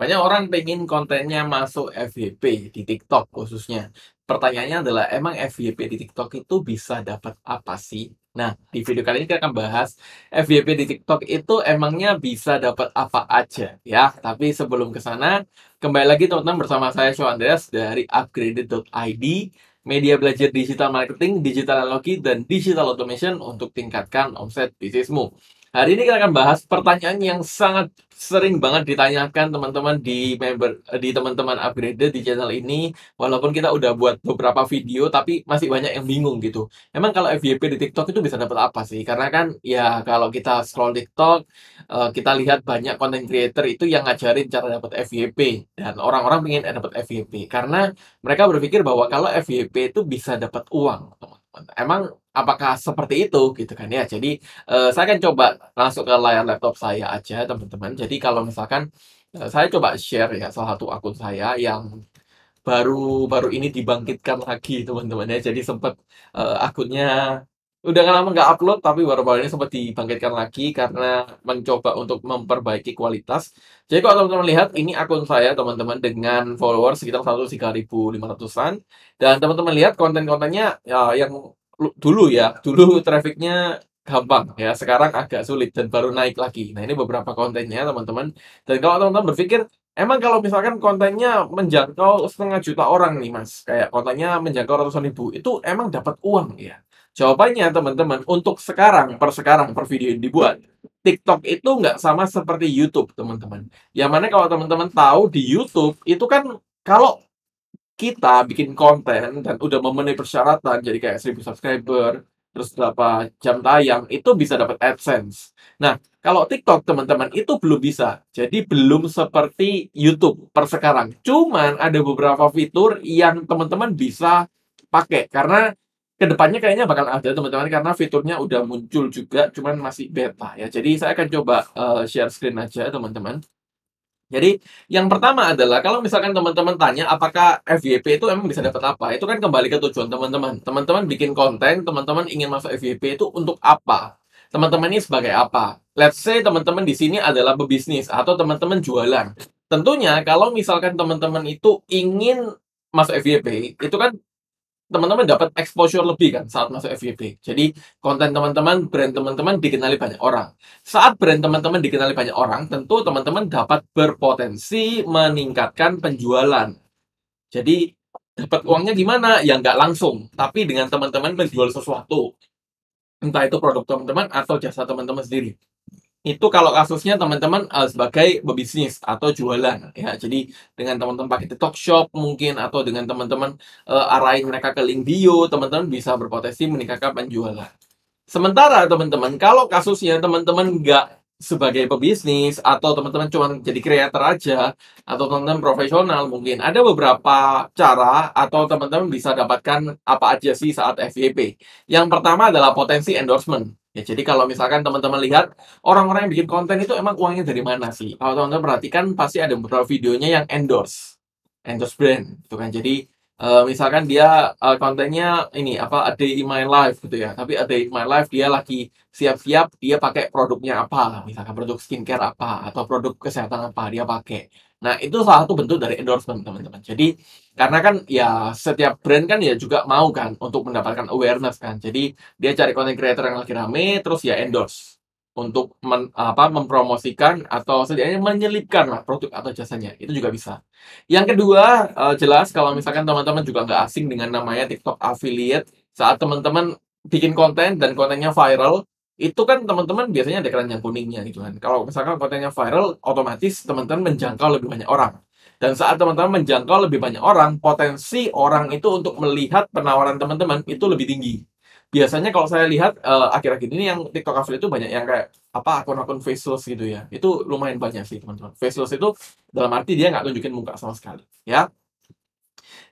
Banyak orang pengen kontennya masuk FYP di TikTok khususnya. Pertanyaannya adalah, emang FYP di TikTok itu bisa dapat apa sih? Nah, di video kali ini kita akan bahas FYP di TikTok itu emangnya bisa dapat apa aja ya. Tapi sebelum ke sana, kembali lagi teman-teman bersama saya Show Andreas dari upgraded.id media belajar digital marketing, digital analogi, dan digital automation untuk tingkatkan omset bisnismu. Hari ini kita akan bahas pertanyaan yang sangat sering banget ditanyakan teman-teman di member di teman-teman upgrade di channel ini walaupun kita udah buat beberapa video tapi masih banyak yang bingung gitu. Emang kalau FYP di TikTok itu bisa dapat apa sih? Karena kan ya kalau kita scroll TikTok eh, kita lihat banyak content creator itu yang ngajarin cara dapat FYP dan orang-orang pengen dapat FYP karena mereka berpikir bahwa kalau FYP itu bisa dapat uang, teman-teman. Emang apakah seperti itu gitu kan ya jadi uh, saya akan coba langsung ke layar laptop saya aja teman-teman jadi kalau misalkan uh, saya coba share ya salah satu akun saya yang baru baru ini dibangkitkan lagi teman-teman ya jadi sempat uh, eh, akunnya udah lama nggak upload tapi baru-baru ini sempat dibangkitkan lagi karena mencoba untuk memperbaiki kualitas jadi kalau teman-teman lihat ini akun saya teman-teman dengan followers sekitar 13500an dan teman-teman lihat konten-kontennya ya, yang dulu ya iya. dulu trafficnya gampang ya sekarang agak sulit dan baru naik lagi nah ini beberapa kontennya teman-teman dan kalau teman-teman berpikir emang kalau misalkan kontennya menjangkau setengah juta orang nih mas kayak kontennya menjangkau ratusan ribu itu emang dapat uang ya jawabannya teman-teman untuk sekarang per sekarang per video yang dibuat TikTok itu nggak sama seperti YouTube teman-teman yang mana kalau teman-teman tahu di YouTube itu kan kalau kita bikin konten dan udah memenuhi persyaratan jadi kayak 1000 subscriber terus berapa jam tayang itu bisa dapat AdSense. Nah, kalau TikTok teman-teman itu belum bisa. Jadi belum seperti YouTube per sekarang. Cuman ada beberapa fitur yang teman-teman bisa pakai karena kedepannya kayaknya bakal ada teman-teman karena fiturnya udah muncul juga cuman masih beta ya. Jadi saya akan coba uh, share screen aja teman-teman. Jadi yang pertama adalah kalau misalkan teman-teman tanya apakah FYP itu emang bisa dapat apa? Itu kan kembali ke tujuan teman-teman. Teman-teman bikin konten, teman-teman ingin masuk FYP itu untuk apa? Teman-teman ini sebagai apa? Let's say teman-teman di sini adalah pebisnis atau teman-teman jualan. Tentunya kalau misalkan teman-teman itu ingin masuk FYP, itu kan teman-teman dapat exposure lebih kan saat masuk FYP. Jadi konten teman-teman, brand teman-teman dikenali banyak orang. Saat brand teman-teman dikenali banyak orang, tentu teman-teman dapat berpotensi meningkatkan penjualan. Jadi dapat uangnya gimana? Ya nggak langsung, tapi dengan teman-teman menjual sesuatu. Entah itu produk teman-teman atau jasa teman-teman sendiri itu kalau kasusnya teman-teman uh, sebagai pebisnis atau jualan ya jadi dengan teman-teman pakai TikTok Shop mungkin atau dengan teman-teman uh, arahin mereka ke link bio teman-teman bisa berpotensi meningkatkan penjualan sementara teman-teman kalau kasusnya teman-teman nggak sebagai pebisnis atau teman-teman cuma jadi kreator aja atau teman-teman profesional mungkin ada beberapa cara atau teman-teman bisa dapatkan apa aja sih saat FYP. Yang pertama adalah potensi endorsement. Ya, jadi kalau misalkan teman-teman lihat orang-orang yang bikin konten itu emang uangnya dari mana sih? Kalau teman-teman perhatikan pasti ada beberapa videonya yang endorse, endorse brand, itu kan. Jadi Uh, misalkan dia uh, kontennya ini apa ada day in my life gitu ya tapi ada day in my life dia lagi siap-siap dia pakai produknya apa misalkan produk skincare apa atau produk kesehatan apa dia pakai nah itu salah satu bentuk dari endorsement teman-teman jadi karena kan ya setiap brand kan ya juga mau kan untuk mendapatkan awareness kan jadi dia cari konten creator yang lagi rame terus ya endorse untuk men, apa, mempromosikan atau setidaknya menyelipkan lah produk atau jasanya itu juga bisa. Yang kedua uh, jelas kalau misalkan teman-teman juga nggak asing dengan namanya TikTok affiliate saat teman-teman bikin konten dan kontennya viral itu kan teman-teman biasanya ada keranjang kuningnya gitu kan. Kalau misalkan kontennya viral otomatis teman-teman menjangkau lebih banyak orang. Dan saat teman-teman menjangkau lebih banyak orang, potensi orang itu untuk melihat penawaran teman-teman itu lebih tinggi biasanya kalau saya lihat akhir eh, akhir-akhir ini yang TikTok affiliate itu banyak yang kayak apa akun-akun faceless gitu ya. Itu lumayan banyak sih teman-teman. Faceless itu dalam arti dia nggak tunjukin muka sama sekali ya.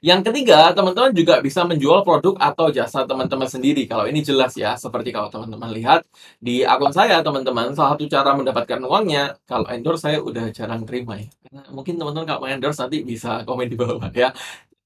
Yang ketiga, teman-teman juga bisa menjual produk atau jasa teman-teman sendiri. Kalau ini jelas ya, seperti kalau teman-teman lihat di akun saya, teman-teman, salah satu cara mendapatkan uangnya, kalau endorse saya udah jarang terima ya. mungkin teman-teman kalau endorse nanti bisa komen di bawah ya.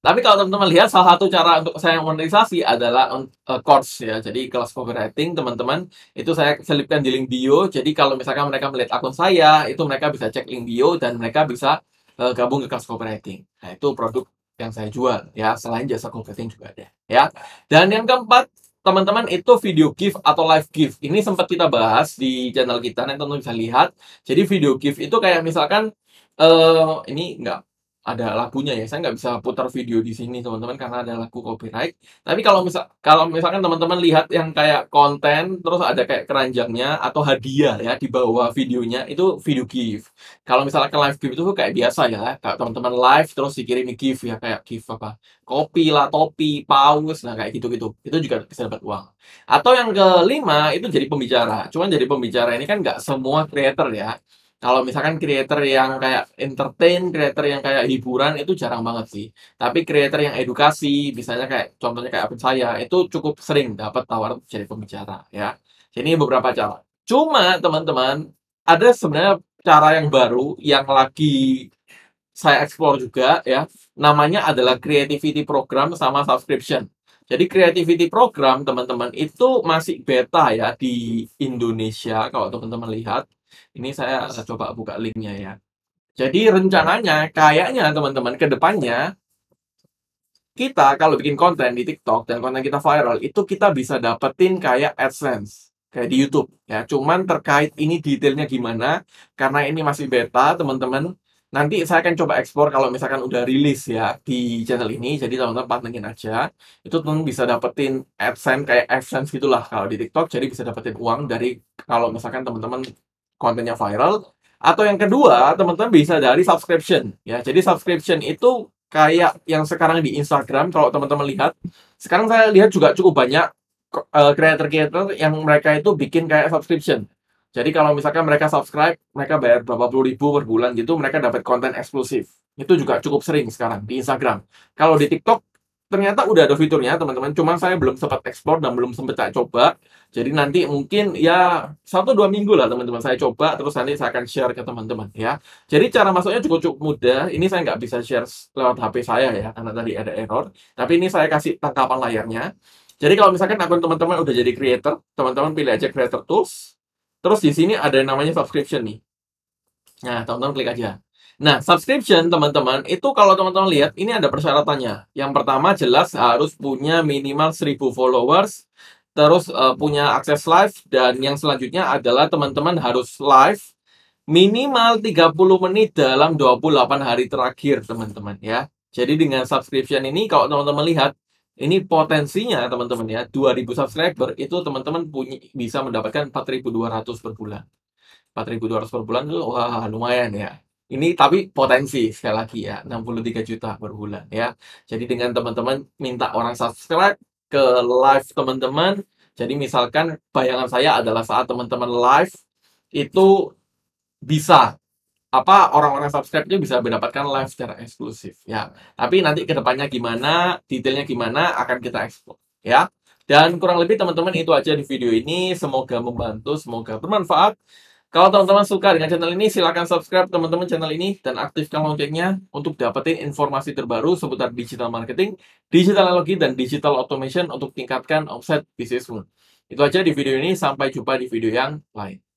Tapi kalau teman-teman lihat salah satu cara untuk saya monetisasi adalah uh, course ya. Jadi kelas copywriting teman-teman itu saya selipkan di link bio. Jadi kalau misalkan mereka melihat akun saya itu mereka bisa cek link bio dan mereka bisa uh, gabung ke kelas copywriting. Nah itu produk yang saya jual ya. Selain jasa copywriting juga ada ya. Dan yang keempat teman-teman itu video gift atau live gift. Ini sempat kita bahas di channel kita, nanti teman-teman bisa lihat. Jadi video gift itu kayak misalkan uh, ini enggak ada lagunya ya. Saya nggak bisa putar video di sini teman-teman karena ada lagu copyright. Tapi kalau misal kalau misalkan teman-teman lihat yang kayak konten terus ada kayak keranjangnya atau hadiah ya di bawah videonya itu video gift. Kalau misalkan live gift itu kayak biasa ya. Teman-teman live terus dikirim gift ya kayak gift apa? Kopi lah, topi, paus, nah kayak gitu-gitu. Itu juga bisa dapat uang. Atau yang kelima itu jadi pembicara. Cuman jadi pembicara ini kan nggak semua creator ya. Kalau misalkan creator yang kayak entertain, creator yang kayak hiburan itu jarang banget sih. Tapi creator yang edukasi, misalnya kayak contohnya kayak apa saya, itu cukup sering dapat tawar jadi pembicara ya. Jadi beberapa cara. Cuma teman-teman, ada sebenarnya cara yang baru yang lagi saya explore juga ya. Namanya adalah creativity program sama subscription. Jadi creativity program teman-teman itu masih beta ya di Indonesia kalau teman-teman lihat. Ini saya coba buka linknya ya. Jadi rencananya kayaknya teman-teman ke depannya kita kalau bikin konten di TikTok dan konten kita viral itu kita bisa dapetin kayak AdSense kayak di YouTube ya. Cuman terkait ini detailnya gimana karena ini masih beta teman-teman. Nanti saya akan coba ekspor kalau misalkan udah rilis ya di channel ini. Jadi teman-teman pantengin aja. Itu teman bisa dapetin AdSense kayak AdSense gitulah kalau di TikTok. Jadi bisa dapetin uang dari kalau misalkan teman-teman kontennya viral. Atau yang kedua, teman-teman bisa dari subscription. Ya, jadi subscription itu kayak yang sekarang di Instagram kalau teman-teman lihat. Sekarang saya lihat juga cukup banyak eh, creator-creator yang mereka itu bikin kayak subscription. Jadi kalau misalkan mereka subscribe, mereka bayar berapa puluh ribu per bulan gitu, mereka dapat konten eksklusif. Itu juga cukup sering sekarang di Instagram. Kalau di TikTok ternyata udah ada fiturnya teman-teman cuma saya belum sempat ekspor dan belum sempat coba jadi nanti mungkin ya satu dua minggu lah teman-teman saya coba terus nanti saya akan share ke teman-teman ya jadi cara masuknya cukup cukup mudah ini saya nggak bisa share lewat HP saya ya karena tadi ada error tapi ini saya kasih tangkapan layarnya jadi kalau misalkan akun teman-teman udah jadi creator teman-teman pilih aja creator tools terus di sini ada yang namanya subscription nih nah teman-teman klik aja Nah, subscription teman-teman, itu kalau teman-teman lihat, ini ada persyaratannya. Yang pertama jelas harus punya minimal 1000 followers, terus uh, punya akses live, dan yang selanjutnya adalah teman-teman harus live minimal 30 menit dalam 28 hari terakhir, teman-teman ya. Jadi dengan subscription ini, kalau teman-teman lihat, ini potensinya teman-teman ya, 2000 subscriber itu teman-teman punya bisa mendapatkan 4200 per bulan. 4200 per bulan itu wah lumayan ya. Ini tapi potensi sekali lagi ya, 63 juta per bulan ya. Jadi dengan teman-teman minta orang subscribe ke live teman-teman. Jadi misalkan bayangan saya adalah saat teman-teman live itu bisa apa orang-orang subscribe-nya bisa mendapatkan live secara eksklusif ya. Tapi nanti kedepannya gimana, detailnya gimana akan kita eksplor ya. Dan kurang lebih teman-teman itu aja di video ini. Semoga membantu, semoga bermanfaat. Kalau teman-teman suka dengan channel ini, silahkan subscribe teman-teman channel ini dan aktifkan loncengnya untuk dapetin informasi terbaru seputar digital marketing, digital analogi, dan digital automation untuk tingkatkan offset bisnismu. Itu aja di video ini, sampai jumpa di video yang lain.